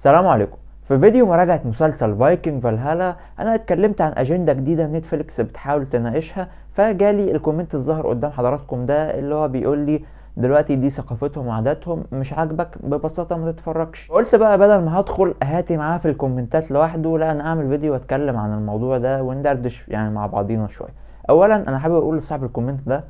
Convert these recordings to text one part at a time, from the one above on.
السلام عليكم في فيديو مراجعة مسلسل فايكنج فالهالا انا اتكلمت عن اجندة جديدة نتفليكس بتحاول تناقشها فجالي الكومنت الظاهر قدام حضراتكم ده اللي هو بيقول لي دلوقتي دي ثقافتهم وعاداتهم مش عاجبك ببساطه ما تتفرجش قلت بقى بدل ما هدخل هاتي معاه في الكومنتات لوحده لا انا اعمل فيديو واتكلم عن الموضوع ده وندردش يعني مع بعضينا شويه اولا انا حابب اقول لصاحب الكومنت ده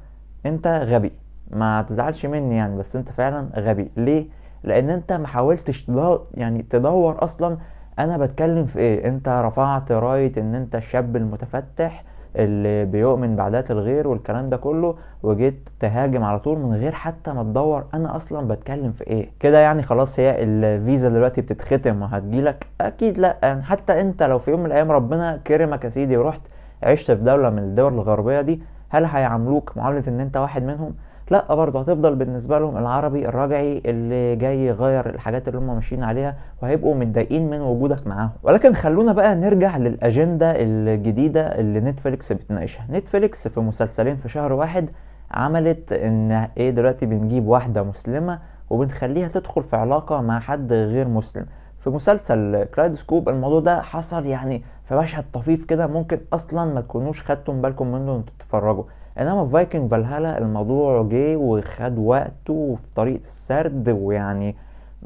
انت غبي ما تزعلش مني يعني بس انت فعلا غبي ليه لان انت ما حاولتش يعني تدور اصلا انا بتكلم في ايه انت رفعت رايه ان انت الشاب المتفتح اللي بيؤمن بعادات الغير والكلام ده كله وجيت تهاجم على طول من غير حتى ما تدور انا اصلا بتكلم في ايه كده يعني خلاص هي الفيزا دلوقتي بتتختم وهتجيلك اكيد لا يعني حتى انت لو في يوم من الايام ربنا كرمك يا سيدي ورحت عشت في دوله من الدول الغربيه دي هل هيعاملوك معامله ان انت واحد منهم لا برضه هتفضل بالنسبه لهم العربي الرجعي اللي جاي يغير الحاجات اللي هم ماشيين عليها وهيبقوا متضايقين من وجودك معاهم ولكن خلونا بقى نرجع للاجنده الجديده اللي نتفليكس بتناقشها نتفليكس في مسلسلين في شهر واحد عملت ان ايه دلوقتي بنجيب واحده مسلمه وبنخليها تدخل في علاقه مع حد غير مسلم في مسلسل كلايدوسكوب الموضوع ده حصل يعني فمشهد طفيف كده ممكن اصلا ما تكونوش خدتم بالكم منه وانتوا بتتفرجوا انما في فايكنج فالهالا الموضوع جه وخد وقته في طريق السرد ويعني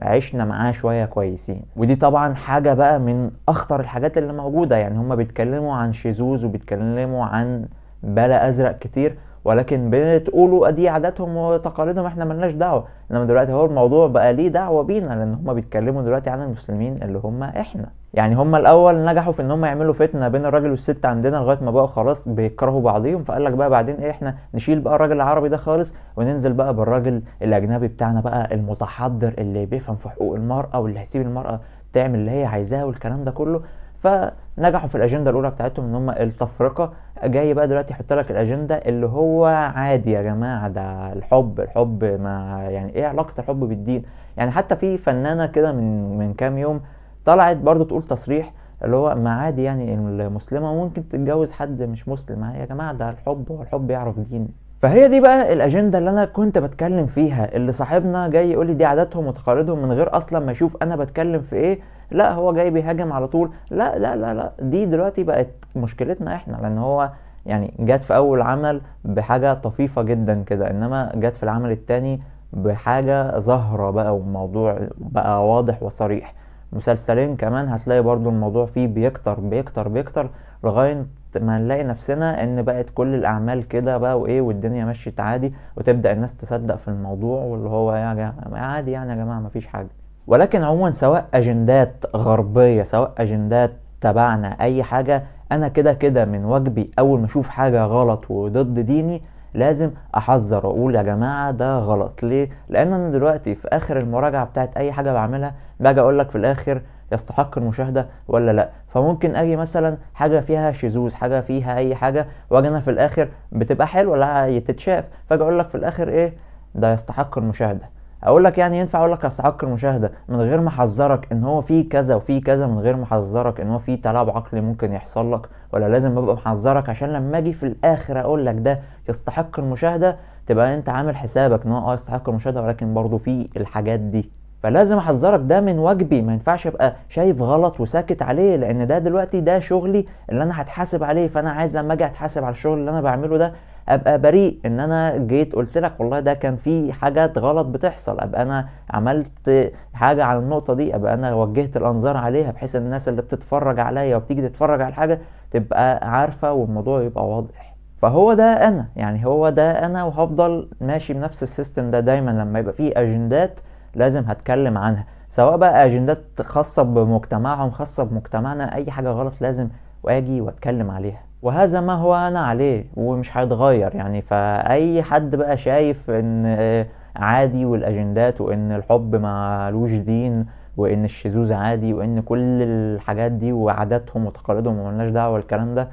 عشنا معاه شوية كويسين ودي طبعا حاجة بقى من أخطر الحاجات اللي موجودة يعني هما بيتكلموا عن شيزوز وبيتكلموا عن بلا أزرق كتير ولكن بتقولوا ادي عاداتهم وتقاليدهم احنا ملناش دعوه انما دلوقتي هو الموضوع بقى ليه دعوه بينا لان هم بيتكلموا دلوقتي عن المسلمين اللي هم احنا يعني هم الاول نجحوا في ان هم يعملوا فتنه بين الراجل والست عندنا لغايه ما بقوا خلاص بيكرهوا بعضيهم فقال لك بقى بعدين ايه احنا نشيل بقى الراجل العربي ده خالص وننزل بقى بالراجل الاجنبي بتاعنا بقى المتحضر اللي بيفهم في حقوق المراه واللي هيسيب المراه تعمل اللي هي عايزاه والكلام ده كله فنجحوا في الاجنده الاولى بتاعتهم ان هم التفرقه جاي بقى دلوقتي يحط لك الاجنده اللي هو عادي يا جماعه ده الحب الحب ما يعني ايه علاقه الحب بالدين يعني حتى في فنانه كده من من كام يوم طلعت برضو تقول تصريح اللي هو ما عادي يعني المسلمه ممكن تتجوز حد مش مسلم يا جماعه ده الحب والحب يعرف دين فهي دي بقى الاجنده اللي انا كنت بتكلم فيها اللي صاحبنا جاي يقول لي دي عاداتهم وتقاليدهم من غير اصلا ما يشوف انا بتكلم في ايه لا هو جاي بيهاجم على طول لا لا لا لا دي دلوقتي بقت مشكلتنا احنا لان هو يعني جت في اول عمل بحاجه طفيفه جدا كده انما جت في العمل التاني بحاجه ظاهره بقى وموضوع بقى واضح وصريح مسلسلين كمان هتلاقي برضو الموضوع فيه بيكتر بيكتر بيكتر لغاية ما نلاقي نفسنا ان بقت كل الاعمال كده بقى وايه والدنيا مشيت عادي وتبدا الناس تصدق في الموضوع واللي هو يا جماعه عادي يعني يا جماعه مفيش حاجه ولكن عموما سواء اجندات غربيه سواء اجندات تبعنا اي حاجه انا كده كده من واجبي اول ما اشوف حاجه غلط وضد ديني لازم احذر واقول يا جماعه ده غلط ليه لان انا دلوقتي في اخر المراجعه بتاعت اي حاجه بعملها باجي اقول لك في الاخر يستحق المشاهده ولا لا فممكن اجي مثلا حاجه فيها شذوذ حاجه فيها اي حاجه واجي انا في الاخر بتبقى حلوه لا تتشاف فاجي اقول لك في الاخر ايه ده يستحق المشاهده اقول لك يعني ينفع اقول لك استحق المشاهده من غير ما احذرك ان هو في كذا وفي كذا من غير ما احذرك ان هو في تلاعب عقلي ممكن يحصل لك ولا لازم ابقى محذرك عشان لما اجي في الاخر اقول لك ده يستحق المشاهده تبقى انت عامل حسابك ان هو اه يستحق المشاهده ولكن برضه في الحاجات دي فلازم احذرك ده من واجبي ما ينفعش ابقى شايف غلط وساكت عليه لان ده دلوقتي ده شغلي اللي انا هتحاسب عليه فانا عايز لما اجي اتحاسب على الشغل اللي انا بعمله ده ابقى بريء ان انا جيت قلت لك والله ده كان في حاجات غلط بتحصل ابقى انا عملت حاجه على النقطه دي ابقى انا وجهت الانظار عليها بحيث الناس اللي بتتفرج عليا وبتيجي تتفرج على الحاجه تبقى عارفه والموضوع يبقى واضح فهو ده انا يعني هو ده انا وهفضل ماشي بنفس السيستم ده دا دايما لما يبقى فيه اجندات لازم هتكلم عنها سواء بقى اجندات خاصه بمجتمعهم خاصه بمجتمعنا اي حاجه غلط لازم واجي واتكلم عليها وهذا ما هو انا عليه ومش هيتغير يعني فاي حد بقى شايف ان عادي والاجندات وان الحب مالوش دين وان الشذوذ عادي وان كل الحاجات دي وعاداتهم وتقاليدهم وملناش دعوه والكلام ده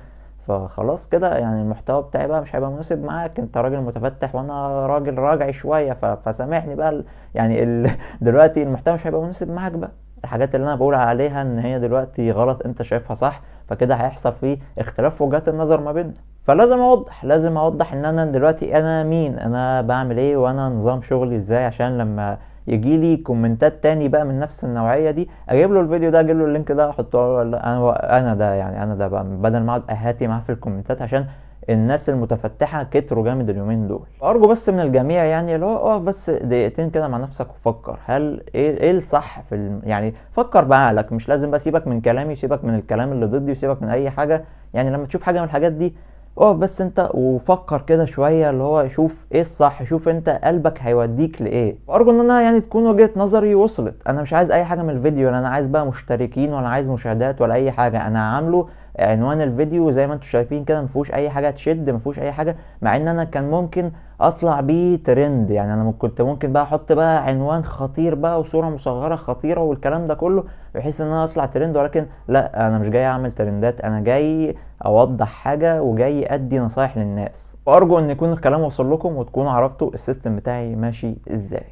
فخلاص كده يعني المحتوى بتاعي بقى مش هيبقى مناسب معاك انت راجل متفتح وانا راجل راجعي شويه فسامحني بقى يعني ال... دلوقتي المحتوى مش هيبقى مناسب معاك بقى الحاجات اللي انا بقول عليها ان هي دلوقتي غلط انت شايفها صح فكده هيحصل فيه اختلاف وجهات النظر ما بيننا فلازم اوضح لازم اوضح ان انا دلوقتي انا مين انا بعمل ايه وانا نظام شغلي ازاي عشان لما يجي لي كومنتات تاني بقى من نفس النوعيه دي اجيب له الفيديو ده اجيب له اللينك ده احطه ولا انا انا ده يعني انا ده بقى بدل ما اقعد اهاتي معاه في الكومنتات عشان الناس المتفتحه كتروا جامد اليومين دول ارجو بس من الجميع يعني اللي هو اقف بس دقيقتين كده مع نفسك وفكر هل ايه, إيه الصح في الم... يعني فكر بعقلك مش لازم بقى سيبك من كلامي سيبك من الكلام اللي ضدي وسيبك من اي حاجه يعني لما تشوف حاجه من الحاجات دي اقف بس انت وفكر كده شويه اللي هو شوف ايه الصح شوف انت قلبك هيوديك لايه وارجو ان انا يعني تكون وجهه نظري وصلت انا مش عايز اي حاجه من الفيديو انا عايز بقى مشتركين ولا عايز مشاهدات ولا اي حاجه انا عامله عنوان الفيديو زي ما انتم شايفين كده ما فيهوش اي حاجه تشد ما فيهوش اي حاجه مع ان انا كان ممكن اطلع بيه ترند يعني انا كنت ممكن بقى احط بقى عنوان خطير بقى وصوره مصغره خطيره والكلام ده كله بحيث ان انا اطلع ترند ولكن لا انا مش جاي اعمل ترندات انا جاي اوضح حاجه وجاي ادي نصايح للناس وارجو ان يكون الكلام وصل لكم وتكونوا عرفتوا السيستم بتاعي ماشي ازاي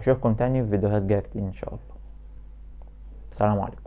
اشوفكم تاني في فيديوهات جايه كتير ان شاء الله سلام عليكم